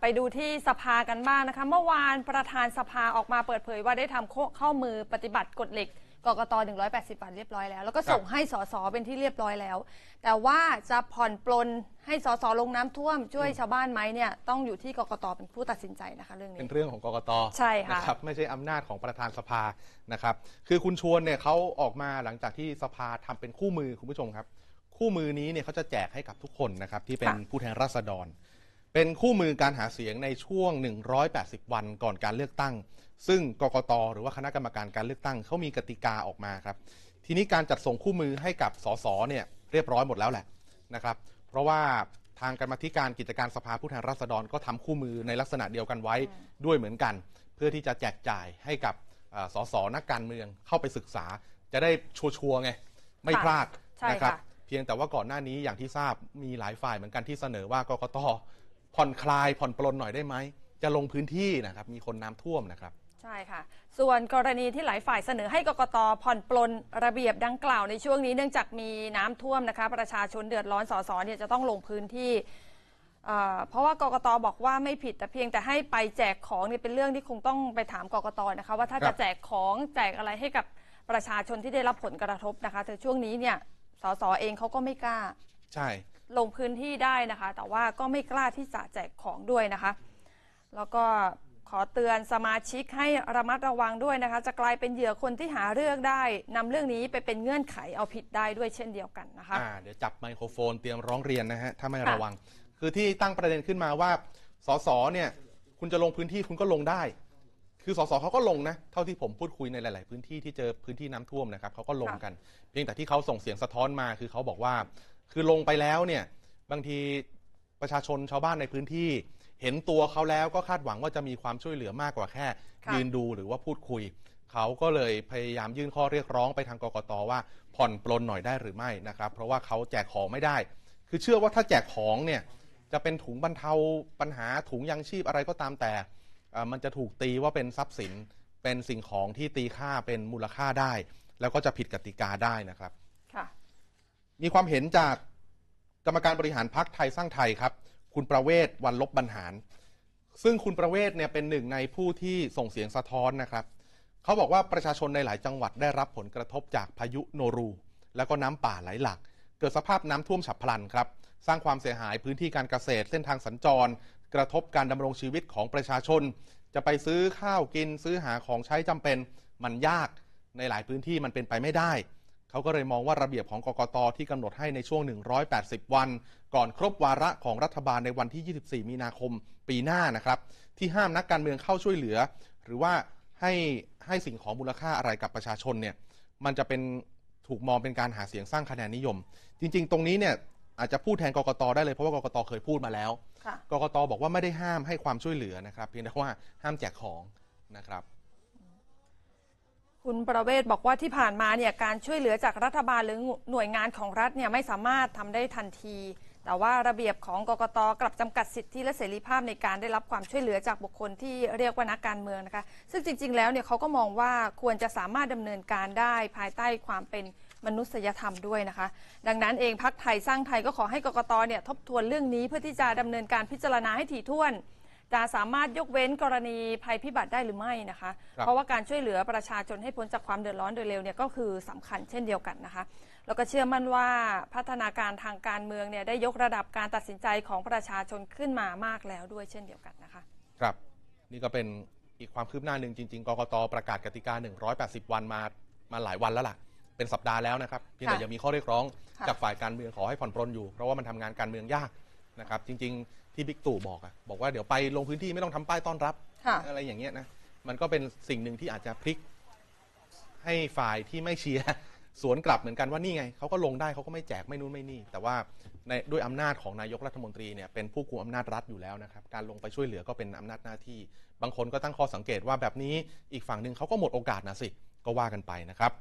ไปดูที่สภากันบ้างนะคะเมื่อวานประธานสภาออกมาเปิดเผยว่าได้ทำข้อข้อมือปฏิบัติกฎเหล็กกกต 180บันเรียบร้อยแล้ว แล้วก็ส่งให้สสเป็นที่เรียบร้อยแล้ว แต่ว่าจะผ่อนปลนให้สสลงน้ำท่วมช่วยชาวบ้านไหมเนี่ยต้องอยู่ที่กกตเป็นผู้ตัดสินใจนะคะเรื่องนี้เป็นเรื่องของกกตใช่ค่ะนะคไม่ใช่อำนาจของประธานสภานะครับ คือคุณชวนเนี่ยเขาออกมาหลังจากที่สภาทำเป็นคู่มือคุณผู้ชมครับ คู่มือนี้เนี่ยเขาจะแจกให้กับทุกคนนะครับที่เป็นผู้แทนราษฎรเป็นคู่มือการหาเสียงในช่วง 180 วันก่อนการเลือกตั้ง ซึ่งกกตหรือว่าคณะกรรมการการเลือกตั้ง เขามีกติกาออกมาครับ ทีนี้การจัดส่งคู่มือให้กับสสเนี่ยเรียบร้อยหมดแล้วแหละนะครับ เพราะว่าทางกรรมธิการกิจการสภาผู้แทนราษฎรก็ทำคู่มือในลักษณะเดียวกันไว้ด้วยเหมือนกัน เพื่อที่จะแจกจ่ายให้กับสสนักการเมืองเข้าไปศึกษา จะได้ชัวร์ไงไม่พลาดนะครับ เพียงแต่ว่าก่อนหน้านี้อย่างที่ทราบมีหลายฝ่ายเหมือนกันที่เสนอว่ากกตผ่อนคลายผ่อนปลนหน่อยได้ไหมจะลงพื้นที่นะครับมีคนน้ำท่วมนะครับ ใช่ค่ะ ส่วนกรณีที่หลายฝ่ายเสนอให้กกตผ่อนปลนระเบียบดังกล่าว ในช่วงนี้เนื่องจากมีน้ำท่วมนะคะประชาชนเดือดร้อนสอสอเนี่ยจะต้องลงพื้นที่เพราะว่ากกตบอกว่าไม่ผิด แต่เพียงแต่ให้ไปแจกของเนี่ยเป็นเรื่องที่คงต้องไปถามกกตนะคะว่าถ้าจะแจกของแจกอะไรให้กับประชาชนที่ได้รับผลกระทบนะคะแต่ช่วงนี้เนี่ยสสเองเขาก็ไม่กล้า ใช่ลงพื้นที่ได้นะคะ แต่ว่าก็ไม่กล้าที่จะแจกของด้วยนะคะ แล้วก็ขอเตือนสมาชิกให้ระมัดระวังด้วยนะคะ จะกลายเป็นเหยื่อคนที่หาเรื่องได้ นำเรื่องนี้ไปเป็นเงื่อนไขเอาผิดได้ด้วยเช่นเดียวกันนะคะะเดี๋ยวจับไมโครโฟนเตรียมร้องเรียนนะฮะถ้าไม่ระวังคือที่ตั้งประเด็นขึ้นมาว่าสสเนี่ยคุณจะลงพื้นที่คุณก็ลงได้ คือสสเขาก็ลงนะเท่าที่ผมพูดคุยในหลาย ๆ พื้นที่ที่เจอพื้นที่น้ำท่วมนะครับเขาก็ลงกันเพียงแต่ที่เขาส่งเสียงสะท้อนมาคือเขาบอกว่าคือลงไปแล้วเนี่ยบางทีประชาชนชาวบ้านในพื้นที่ เห็นตัวเขาแล้วก็คาดหวังว่าจะมีความช่วยเหลือมากกว่าแค่ ยืนดูหรือว่าพูดคุย เขาก็เลยพยายามยื่นข้อเรียกร้องไปทางกกต ว่า ผ่อนปลนหน่อยได้หรือไม่นะครับ เพราะว่าเขาแจกของไม่ได้ คือเชื่อว่าถ้าแจกของเนี่ยจะเป็นถุงบรรเทาปัญหาถุงยังชีพอะไรก็ตามแต่มันจะถูกตีว่าเป็นทรัพย์สินเป็นสิ่งของที่ตีค่าเป็นมูลค่าได้ แล้วก็จะผิดกติกาได้นะครับมีความเห็นจากกรรมการบริหารพักไทยสร้างไทยครับ คุณประเวศวันลบบรรหาร ซึ่งคุณประเวศเนี่ยเป็นหนึ่งในผู้ที่ส่งเสียงสะท้อนนะครับเขาบอกว่าประชาชนในหลายจังหวัดได้รับผลกระทบจากพายุโนรู แล้วก็น้ำป่าไหลหลากเกิดสภาพน้ำท่วมฉับพลันครับสร้างความเสียหายพื้นที่การเกษตร เส้นทางสัญจร กระทบการดำรงชีวิตของประชาชน จะไปซื้อข้าวกิน ซื้อหาของใช้จำเป็นมันยากในหลายพื้นที่มันเป็นไปไม่ได้เขาก็เลยมองว่าระเบียบของกกตที่กำหนดให้ในช่วง 180 วัน ก่อนครบวาระของรัฐบาลในวันที่ 24 มีนาคมปีหน้านะครับ ที่ห้ามนักการเมืองเข้าช่วยเหลือ หรือว่าให้ให้สิ่งของมูลค่าอะไรกับประชาชนเนี่ยมันจะเป็นถูกมองเป็นการหาเสียงสร้างคะแนนนิยม จริง ๆตรงนี้เนี่ยอาจจะพูดแทนกกตได้เลย เพราะว่ากกต เคยพูดมาแล้วกกตบอกว่าไม่ได้ห้ามให้ความช่วยเหลือนะครับเพียงแต่ว่าห้ามแจกของนะครับคุณประเวศบอกว่าที่ผ่านมาเนี่ยการช่วยเหลือจากรัฐบาลหรือหน่วยงานของรัฐเนี่ยไม่สามารถทำได้ทันที แต่ว่าระเบียบของกกต กลับจำกัดสิทธิและเสรีภาพในการได้รับความช่วยเหลือจากบุคคลที่เรียกว่านักการเมืองนะคะ ซึ่งจริง ๆแล้วเนี่ยเขาก็มองว่าควรจะสามารถดำเนินการได้ภายใต้ความเป็นมนุษยธรรมด้วยนะคะดังนั้นเองพักไทยสร้างไทยก็ขอให้กกตเนี่ยทบทวนเรื่องนี้เพื่อที่จะดำเนินการพิจารณาให้ถี่ถ้วนจะสามารถยกเว้นกรณีภัยพิบัติได้หรือไม่นะคะ เพราะว่าการช่วยเหลือประชาชนให้พ้นจากความเดือดร้อนโดยเร็วเนี่ยก็คือสำคัญเช่นเดียวกันนะคะ แล้วก็เชื่อมั่นว่าพัฒนาการทางการเมืองเนี่ยได้ยกระดับการตัดสินใจของประชาชนขึ้นมามากแล้วด้วยเช่นเดียวกันนะคะ ครับ นี่ก็เป็นอีกความคืบหน้าหนึ่งจริงๆ กกตประกาศกติกา180 วันมามาหลายวันแล้วล่ะ เป็นสัปดาห์แล้วนะครับเพียงแต่ยังมีข้อเรียกร้องจากฝ่ายการเมืองขอให้ผ่อนปรนอยู่ เพราะว่ามันทำงานการเมืองยากนะครับ จริง ๆที่บิ๊กตู่บอกอะบอกว่าเดี๋ยวไปลงพื้นที่ไม่ต้องทำป้ายต้อนรับอะไรอย่างเงี้ยนะมันก็เป็นสิ่งหนึ่งที่อาจจะพลิกให้ฝ่ายที่ไม่เชียร์สวนกลับเหมือนกันว่านี่ไงเขาก็ลงได้เขาก็ไม่แจกไม่นู้นไม่นี่ แต่ว่าในด้วยอำนาจของนายกรัฐมนตรีเนี่ยเป็นผู้กุมอำนาจรัฐอยู่แล้วนะครับการลงไปช่วยเหลือก็เป็นอำนาจหน้าที่ บางคนก็ตั้งข้อสังเกตว่าแบบนี้อีกฝั่งหนึ่งเขาก็หมดโอกาสนะสิก็ว่ากันไปนะครับ